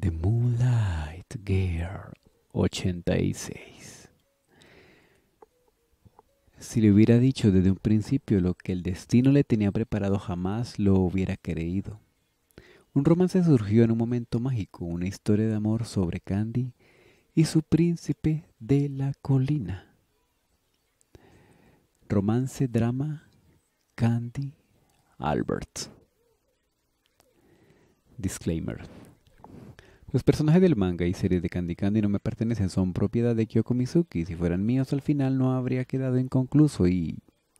The Moonlight Girl 86. Si le hubiera dicho desde un principio lo que el destino le tenía preparado jamás lo hubiera creído. Un romance surgió en un momento mágico, una historia de amor sobre Candy y su príncipe de la colina. Romance, drama, Candy, Albert. Disclaimer. Los personajes del manga y series de Candy Candy no me pertenecen, son propiedad de Kyoko Mizuki. Si fueran míos al final no habría quedado inconcluso y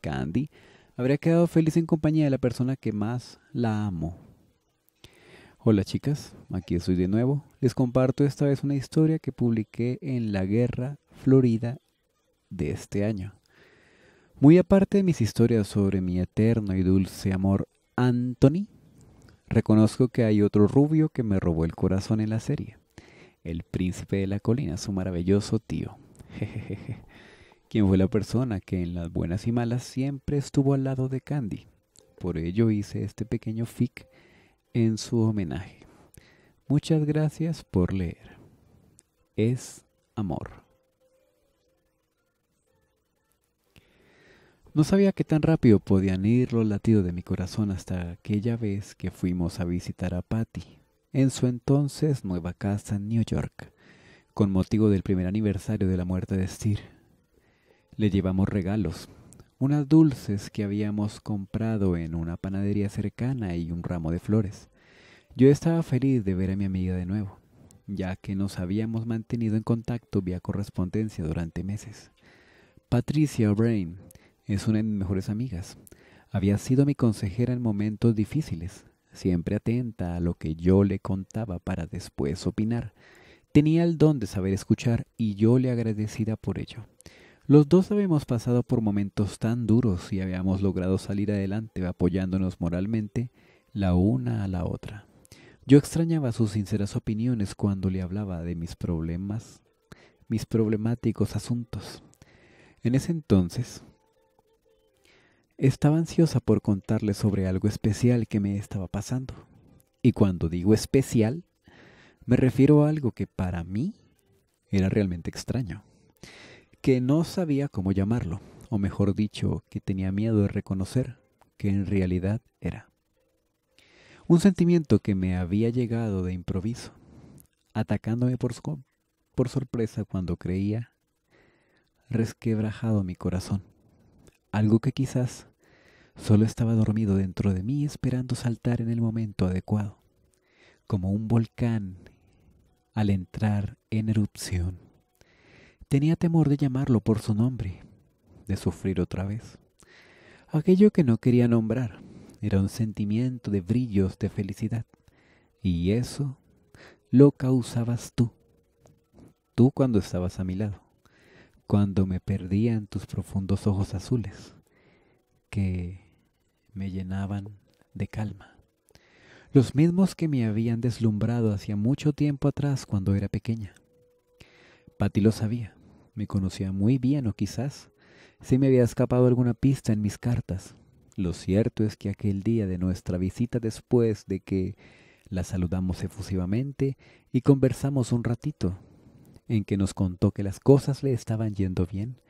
Candy habría quedado feliz en compañía de la persona que más la amo. Hola chicas, aquí estoy de nuevo. Les comparto esta vez una historia que publiqué en La Guerra Florida de este año. Muy aparte de mis historias sobre mi eterno y dulce amor Anthony, Reconozco que hay otro rubio que me robó el corazón en la serie. El príncipe de la colina, su maravilloso tío. Jejeje. Quien fue la persona que en las buenas y malas siempre estuvo al lado de Candy. Por ello hice este pequeño fic en su homenaje. Muchas gracias por leer. Es amor. No sabía qué tan rápido podían ir los latidos de mi corazón hasta aquella vez que fuimos a visitar a Patty en su entonces nueva casa en New York, con motivo del primer aniversario de la muerte de Steer. Le llevamos regalos, unas dulces que habíamos comprado en una panadería cercana y un ramo de flores. Yo estaba feliz de ver a mi amiga de nuevo, ya que nos habíamos mantenido en contacto vía correspondencia durante meses. Patricia O'Brien es una de mis mejores amigas. Había sido mi consejera en momentos difíciles, siempre atenta a lo que yo le contaba para después opinar. Tenía el don de saber escuchar y yo le agradecida por ello. Los dos habíamos pasado por momentos tan duros y habíamos logrado salir adelante apoyándonos moralmente la una a la otra. Yo extrañaba sus sinceras opiniones cuando le hablaba de mis problemas, mis problemáticos asuntos. En ese entonces, estaba ansiosa por contarle sobre algo especial que me estaba pasando. Y cuando digo especial, me refiero a algo que para mí era realmente extraño, que no sabía cómo llamarlo, o mejor dicho, que tenía miedo de reconocer que en realidad era. Un sentimiento que me había llegado de improviso, atacándome por, por sorpresa cuando creía resquebrajado mi corazón algo que quizás Solo estaba dormido dentro de mí esperando saltar en el momento adecuado, como un volcán al entrar en erupción. Tenía temor de llamarlo por su nombre, de sufrir otra vez. Aquello que no quería nombrar era un sentimiento de brillos de felicidad, y eso lo causabas tú, tú cuando estabas a mi lado, cuando me perdía en tus profundos ojos azules, que me llenaban de calma. Los mismos que me habían deslumbrado hacía mucho tiempo atrás cuando era pequeña. Patty lo sabía, me conocía muy bien o quizás se me había escapado alguna pista en mis cartas. Lo cierto es que aquel día de nuestra visita después de que la saludamos efusivamente y conversamos un ratito, en que nos contó que las cosas le estaban yendo bien,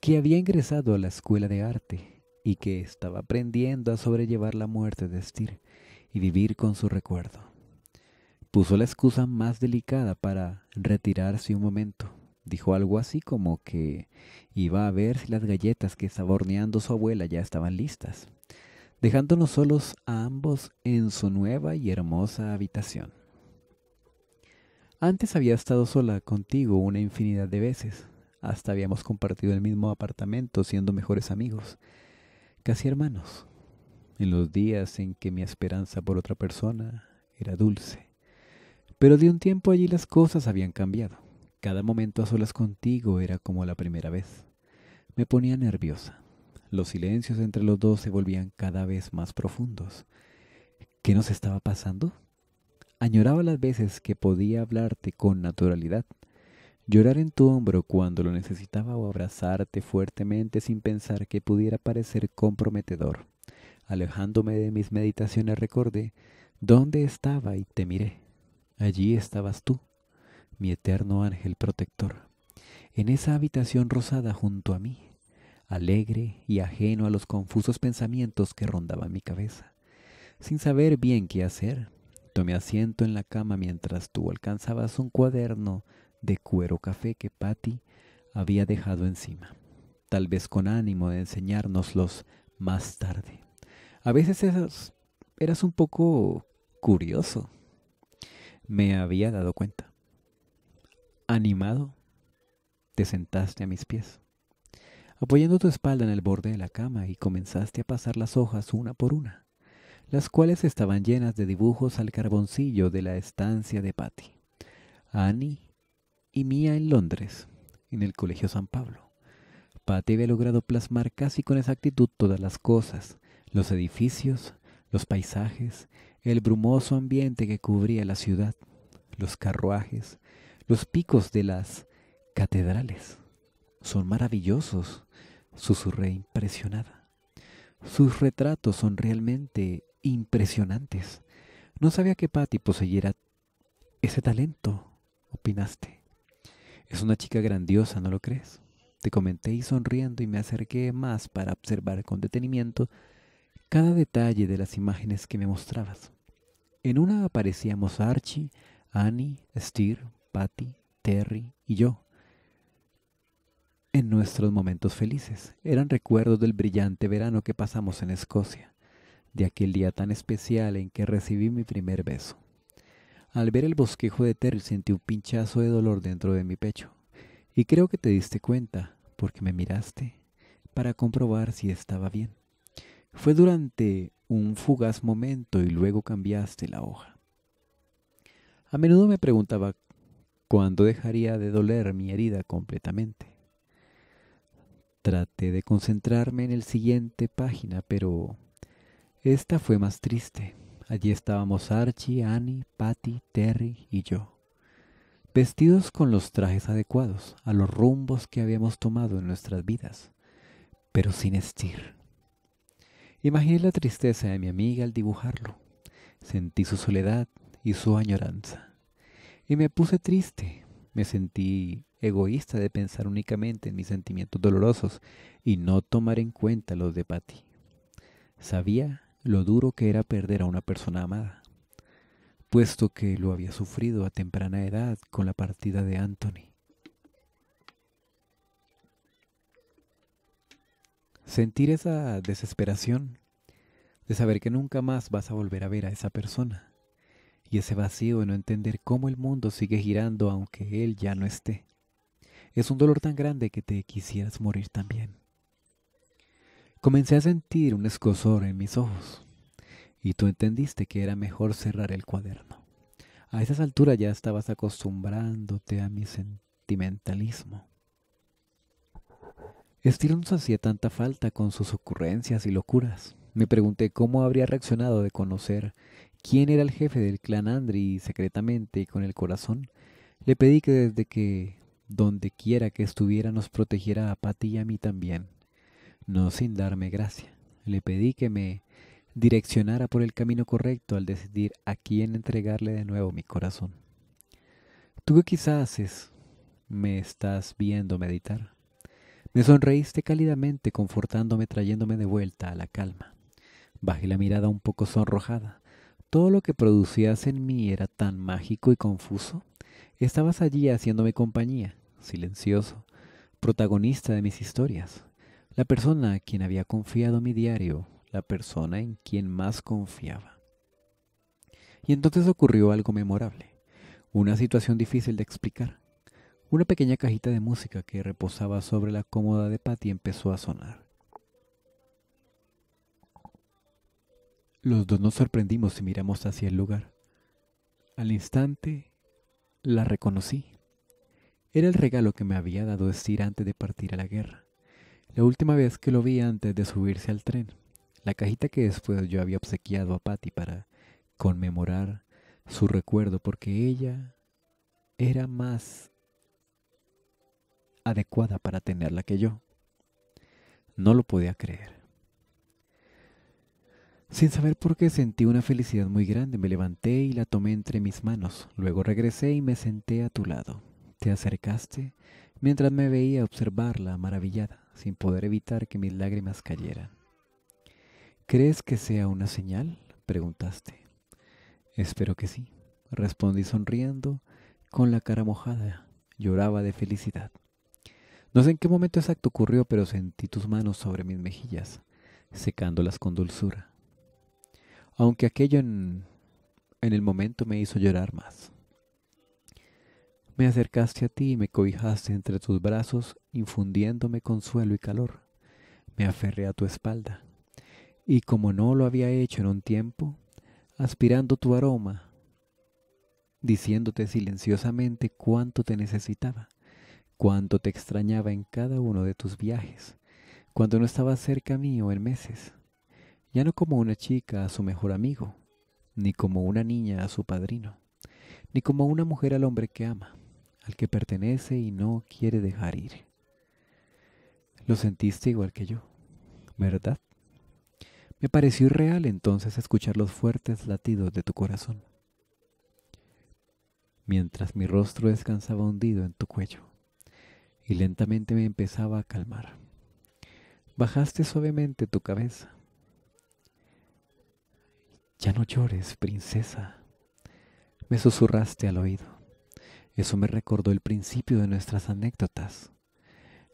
que había ingresado a la escuela de arte y que estaba aprendiendo a sobrellevar la muerte de Estir y vivir con su recuerdo. Puso la excusa más delicada para retirarse un momento. Dijo algo así como que iba a ver si las galletas que estaba horneando su abuela ya estaban listas, dejándonos solos a ambos en su nueva y hermosa habitación. Antes había estado sola contigo una infinidad de veces. Hasta habíamos compartido el mismo apartamento siendo mejores amigos casi hermanos, en los días en que mi esperanza por otra persona era dulce. Pero de un tiempo allí las cosas habían cambiado. Cada momento a solas contigo era como la primera vez. Me ponía nerviosa. Los silencios entre los dos se volvían cada vez más profundos. ¿Qué nos estaba pasando? Añoraba las veces que podía hablarte con naturalidad llorar en tu hombro cuando lo necesitaba o abrazarte fuertemente sin pensar que pudiera parecer comprometedor. Alejándome de mis meditaciones recordé dónde estaba y te miré. Allí estabas tú, mi eterno ángel protector, en esa habitación rosada junto a mí, alegre y ajeno a los confusos pensamientos que rondaban mi cabeza. Sin saber bien qué hacer, tomé asiento en la cama mientras tú alcanzabas un cuaderno de cuero café que Patty había dejado encima, tal vez con ánimo de enseñárnoslos más tarde. A veces eras, eras un poco curioso, me había dado cuenta. Animado, te sentaste a mis pies, apoyando tu espalda en el borde de la cama y comenzaste a pasar las hojas una por una, las cuales estaban llenas de dibujos al carboncillo de la estancia de Patty. Annie y Mía en Londres, en el Colegio San Pablo. Patti había logrado plasmar casi con exactitud todas las cosas, los edificios, los paisajes, el brumoso ambiente que cubría la ciudad, los carruajes, los picos de las catedrales. Son maravillosos, susurré impresionada. Sus retratos son realmente impresionantes. No sabía que Patty poseyera ese talento, opinaste. Es una chica grandiosa, ¿no lo crees? Te comenté y sonriendo y me acerqué más para observar con detenimiento cada detalle de las imágenes que me mostrabas. En una aparecíamos Archie, Annie, Steer, Patty, Terry y yo. En nuestros momentos felices eran recuerdos del brillante verano que pasamos en Escocia, de aquel día tan especial en que recibí mi primer beso. Al ver el bosquejo de Terry sentí un pinchazo de dolor dentro de mi pecho. Y creo que te diste cuenta, porque me miraste, para comprobar si estaba bien. Fue durante un fugaz momento y luego cambiaste la hoja. A menudo me preguntaba cuándo dejaría de doler mi herida completamente. Traté de concentrarme en el siguiente página, pero esta fue más triste. Allí estábamos Archie, Annie, Patty, Terry y yo, vestidos con los trajes adecuados a los rumbos que habíamos tomado en nuestras vidas, pero sin estir. Imaginé la tristeza de mi amiga al dibujarlo, sentí su soledad y su añoranza, y me puse triste, me sentí egoísta de pensar únicamente en mis sentimientos dolorosos y no tomar en cuenta los de Patty. Sabía lo duro que era perder a una persona amada, puesto que lo había sufrido a temprana edad con la partida de Anthony. Sentir esa desesperación de saber que nunca más vas a volver a ver a esa persona y ese vacío de no entender cómo el mundo sigue girando aunque él ya no esté. Es un dolor tan grande que te quisieras morir también. Comencé a sentir un escozor en mis ojos y tú entendiste que era mejor cerrar el cuaderno. A esas alturas ya estabas acostumbrándote a mi sentimentalismo. Estirón nos hacía tanta falta con sus ocurrencias y locuras. Me pregunté cómo habría reaccionado de conocer quién era el jefe del clan Andri y secretamente y con el corazón le pedí que desde que donde quiera que estuviera nos protegiera a Patti y a mí también no sin darme gracia. Le pedí que me direccionara por el camino correcto al decidir a quién entregarle de nuevo mi corazón. Tú que quizás haces, me estás viendo meditar. Me sonreíste cálidamente, confortándome, trayéndome de vuelta a la calma. Bajé la mirada un poco sonrojada. Todo lo que producías en mí era tan mágico y confuso. Estabas allí haciéndome compañía, silencioso, protagonista de mis historias la persona a quien había confiado mi diario, la persona en quien más confiaba. Y entonces ocurrió algo memorable, una situación difícil de explicar. Una pequeña cajita de música que reposaba sobre la cómoda de Patty empezó a sonar. Los dos nos sorprendimos y miramos hacia el lugar. Al instante, la reconocí. Era el regalo que me había dado Estir antes de partir a la guerra. La última vez que lo vi antes de subirse al tren, la cajita que después yo había obsequiado a Patty para conmemorar su recuerdo, porque ella era más adecuada para tenerla que yo. No lo podía creer. Sin saber por qué sentí una felicidad muy grande, me levanté y la tomé entre mis manos. Luego regresé y me senté a tu lado. Te acercaste mientras me veía observarla maravillada sin poder evitar que mis lágrimas cayeran. ¿Crees que sea una señal? preguntaste. Espero que sí, respondí sonriendo, con la cara mojada. Lloraba de felicidad. No sé en qué momento exacto ocurrió, pero sentí tus manos sobre mis mejillas, secándolas con dulzura. Aunque aquello en, el momento me hizo llorar más. Me acercaste a ti y me cobijaste entre tus brazos, infundiéndome consuelo y calor. Me aferré a tu espalda. Y como no lo había hecho en un tiempo, aspirando tu aroma, diciéndote silenciosamente cuánto te necesitaba, cuánto te extrañaba en cada uno de tus viajes, cuando no estabas cerca mío en meses, ya no como una chica a su mejor amigo, ni como una niña a su padrino, ni como una mujer al hombre que ama, al que pertenece y no quiere dejar ir. Lo sentiste igual que yo, ¿verdad? Me pareció irreal entonces escuchar los fuertes latidos de tu corazón, mientras mi rostro descansaba hundido en tu cuello, y lentamente me empezaba a calmar. Bajaste suavemente tu cabeza. Ya no llores, princesa, me susurraste al oído. Eso me recordó el principio de nuestras anécdotas.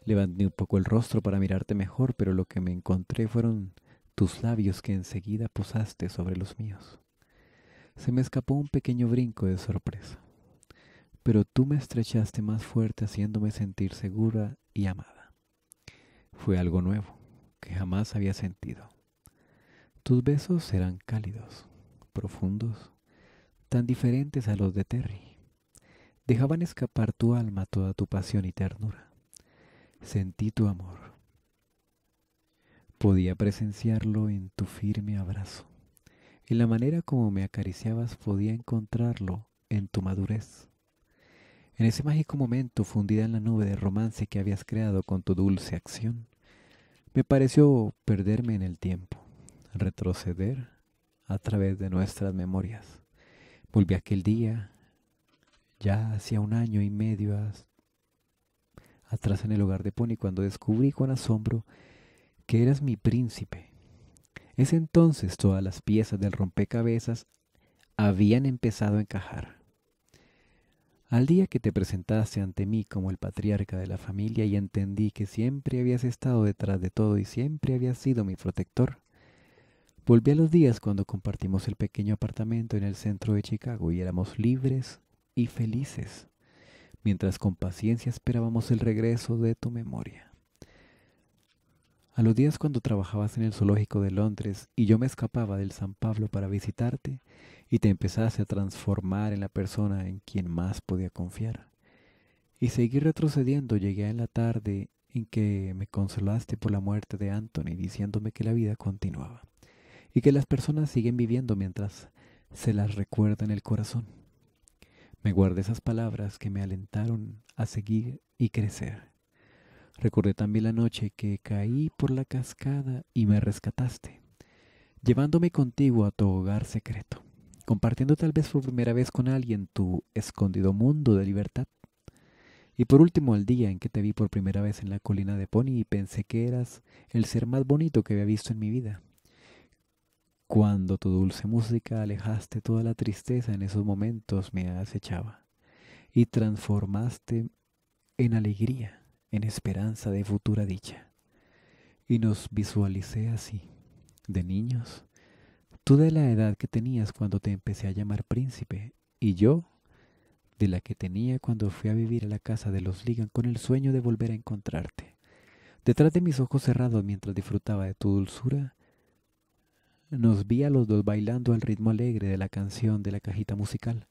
Levanté un poco el rostro para mirarte mejor, pero lo que me encontré fueron tus labios que enseguida posaste sobre los míos. Se me escapó un pequeño brinco de sorpresa, pero tú me estrechaste más fuerte haciéndome sentir segura y amada. Fue algo nuevo que jamás había sentido. Tus besos eran cálidos, profundos, tan diferentes a los de Terry dejaban escapar tu alma toda tu pasión y ternura. Sentí tu amor. Podía presenciarlo en tu firme abrazo. En la manera como me acariciabas podía encontrarlo en tu madurez. En ese mágico momento, fundida en la nube de romance que habías creado con tu dulce acción, me pareció perderme en el tiempo, retroceder a través de nuestras memorias. Volví aquel día ya hacía un año y medio atrás en el hogar de Pony cuando descubrí con asombro que eras mi príncipe. Es entonces todas las piezas del rompecabezas habían empezado a encajar. Al día que te presentaste ante mí como el patriarca de la familia y entendí que siempre habías estado detrás de todo y siempre habías sido mi protector, volví a los días cuando compartimos el pequeño apartamento en el centro de Chicago y éramos libres y felices, mientras con paciencia esperábamos el regreso de tu memoria. A los días cuando trabajabas en el zoológico de Londres y yo me escapaba del San Pablo para visitarte y te empezaste a transformar en la persona en quien más podía confiar. Y seguí retrocediendo, llegué en la tarde en que me consolaste por la muerte de Anthony diciéndome que la vida continuaba y que las personas siguen viviendo mientras se las recuerda en el corazón. Me guardé esas palabras que me alentaron a seguir y crecer. Recordé también la noche que caí por la cascada y me rescataste, llevándome contigo a tu hogar secreto, compartiendo tal vez por primera vez con alguien tu escondido mundo de libertad. Y por último, el día en que te vi por primera vez en la colina de Pony y pensé que eras el ser más bonito que había visto en mi vida. Cuando tu dulce música alejaste toda la tristeza en esos momentos me acechaba y transformaste en alegría, en esperanza de futura dicha. Y nos visualicé así, de niños, tú de la edad que tenías cuando te empecé a llamar príncipe y yo de la que tenía cuando fui a vivir a la casa de los Ligan con el sueño de volver a encontrarte. Detrás de mis ojos cerrados mientras disfrutaba de tu dulzura, nos vi a los dos bailando al ritmo alegre de la canción de la cajita musical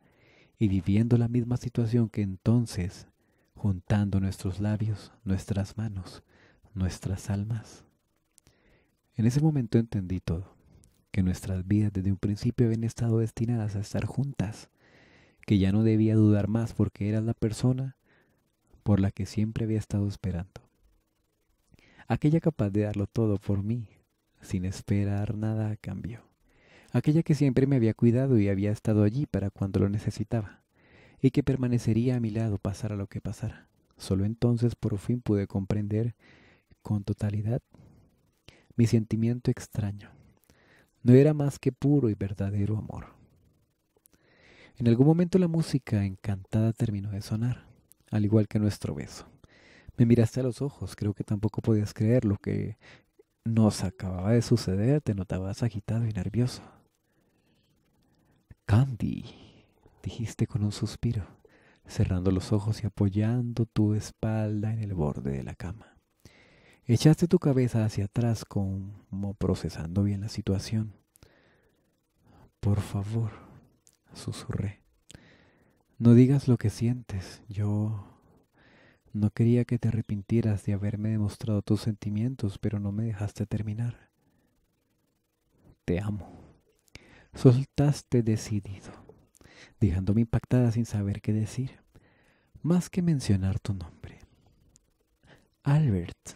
y viviendo la misma situación que entonces, juntando nuestros labios, nuestras manos, nuestras almas. En ese momento entendí todo, que nuestras vidas desde un principio habían estado destinadas a estar juntas, que ya no debía dudar más porque era la persona por la que siempre había estado esperando. Aquella capaz de darlo todo por mí, sin esperar nada a cambio. Aquella que siempre me había cuidado y había estado allí para cuando lo necesitaba, y que permanecería a mi lado pasara lo que pasara. Solo entonces por fin pude comprender con totalidad mi sentimiento extraño. No era más que puro y verdadero amor. En algún momento la música encantada terminó de sonar, al igual que nuestro beso. Me miraste a los ojos, creo que tampoco podías creer lo que nos acababa de suceder, te notabas agitado y nervioso. Candy, dijiste con un suspiro, cerrando los ojos y apoyando tu espalda en el borde de la cama. Echaste tu cabeza hacia atrás como procesando bien la situación. Por favor, susurré, no digas lo que sientes, yo no quería que te arrepintieras de haberme demostrado tus sentimientos, pero no me dejaste terminar. Te amo. Soltaste decidido, dejándome impactada sin saber qué decir, más que mencionar tu nombre. Albert.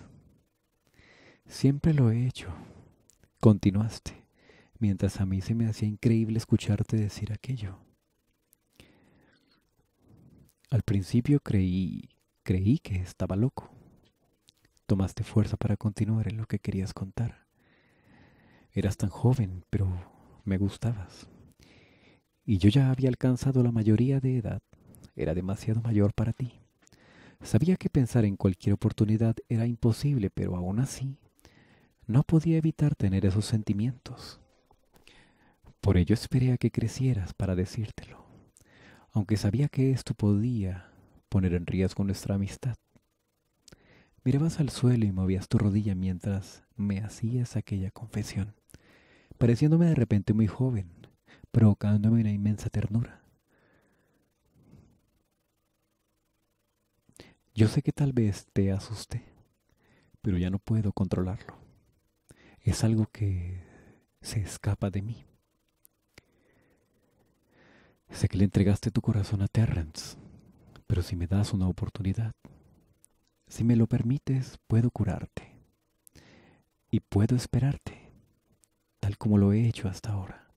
Siempre lo he hecho. Continuaste, mientras a mí se me hacía increíble escucharte decir aquello. Al principio creí Creí que estaba loco. Tomaste fuerza para continuar en lo que querías contar. Eras tan joven, pero me gustabas. Y yo ya había alcanzado la mayoría de edad. Era demasiado mayor para ti. Sabía que pensar en cualquier oportunidad era imposible, pero aún así no podía evitar tener esos sentimientos. Por ello esperé a que crecieras para decírtelo, aunque sabía que esto podía poner en riesgo nuestra amistad. Mirabas al suelo y movías tu rodilla mientras me hacías aquella confesión, pareciéndome de repente muy joven, provocándome una inmensa ternura. Yo sé que tal vez te asusté, pero ya no puedo controlarlo. Es algo que se escapa de mí. Sé que le entregaste tu corazón a Terrence pero si me das una oportunidad, si me lo permites, puedo curarte y puedo esperarte, tal como lo he hecho hasta ahora.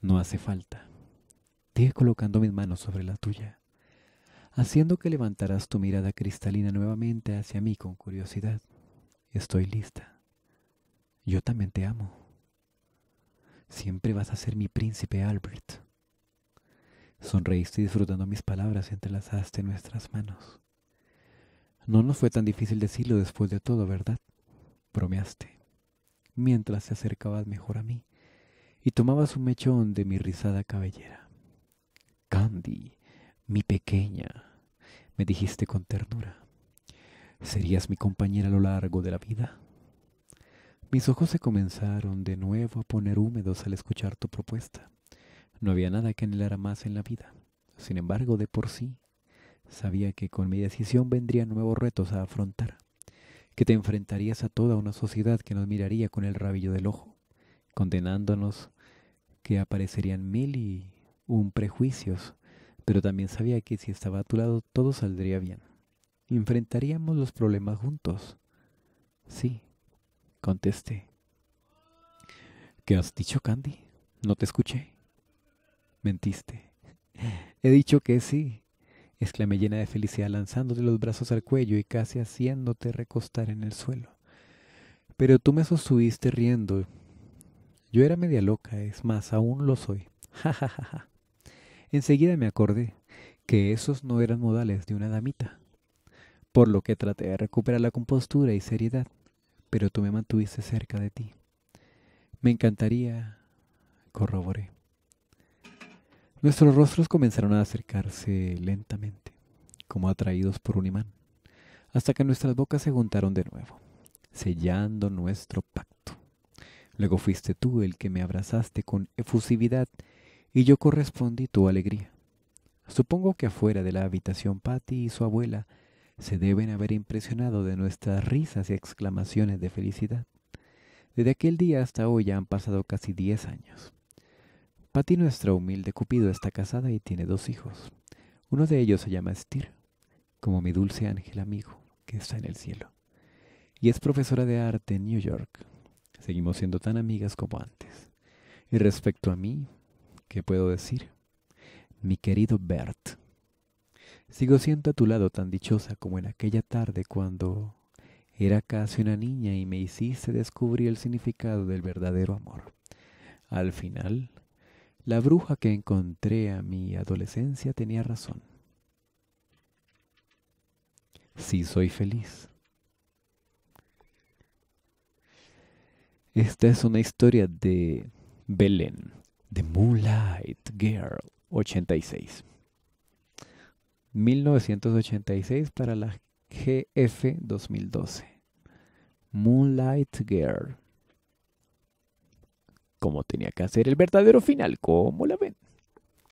No hace falta. he colocando mis manos sobre la tuya, haciendo que levantarás tu mirada cristalina nuevamente hacia mí con curiosidad. Estoy lista. Yo también te amo. Siempre vas a ser mi príncipe Albert. Sonreíste disfrutando mis palabras y entrelazaste nuestras manos. No nos fue tan difícil decirlo después de todo, ¿verdad? Bromeaste, mientras te acercabas mejor a mí y tomabas un mechón de mi rizada cabellera. Candy, mi pequeña, me dijiste con ternura. ¿Serías mi compañera a lo largo de la vida? Mis ojos se comenzaron de nuevo a poner húmedos al escuchar tu propuesta. No había nada que anhelara más en la vida. Sin embargo, de por sí, sabía que con mi decisión vendrían nuevos retos a afrontar, que te enfrentarías a toda una sociedad que nos miraría con el rabillo del ojo, condenándonos que aparecerían mil y un prejuicios, pero también sabía que si estaba a tu lado todo saldría bien. Enfrentaríamos los problemas juntos. Sí, contesté. ¿Qué has dicho, Candy? No te escuché. Mentiste. He dicho que sí, exclamé llena de felicidad lanzándote los brazos al cuello y casi haciéndote recostar en el suelo. Pero tú me sostuviste riendo. Yo era media loca, es más, aún lo soy. Ja, ja, ja, Enseguida me acordé que esos no eran modales de una damita, por lo que traté de recuperar la compostura y seriedad, pero tú me mantuviste cerca de ti. Me encantaría, corroboré. Nuestros rostros comenzaron a acercarse lentamente, como atraídos por un imán, hasta que nuestras bocas se juntaron de nuevo, sellando nuestro pacto. Luego fuiste tú el que me abrazaste con efusividad y yo correspondí tu alegría. Supongo que afuera de la habitación Patty y su abuela se deben haber impresionado de nuestras risas y exclamaciones de felicidad. Desde aquel día hasta hoy ya han pasado casi diez años ti nuestra humilde Cupido, está casada y tiene dos hijos. Uno de ellos se llama Estir, como mi dulce ángel amigo, que está en el cielo. Y es profesora de arte en New York. Seguimos siendo tan amigas como antes. Y respecto a mí, ¿qué puedo decir? Mi querido Bert, sigo siendo a tu lado tan dichosa como en aquella tarde cuando era casi una niña y me hiciste descubrir el significado del verdadero amor. Al final, la bruja que encontré a mi adolescencia tenía razón. Sí soy feliz. Esta es una historia de Belén, The Moonlight Girl 86. 1986 para la GF 2012. Moonlight Girl como tenía que hacer el verdadero final, como la ven?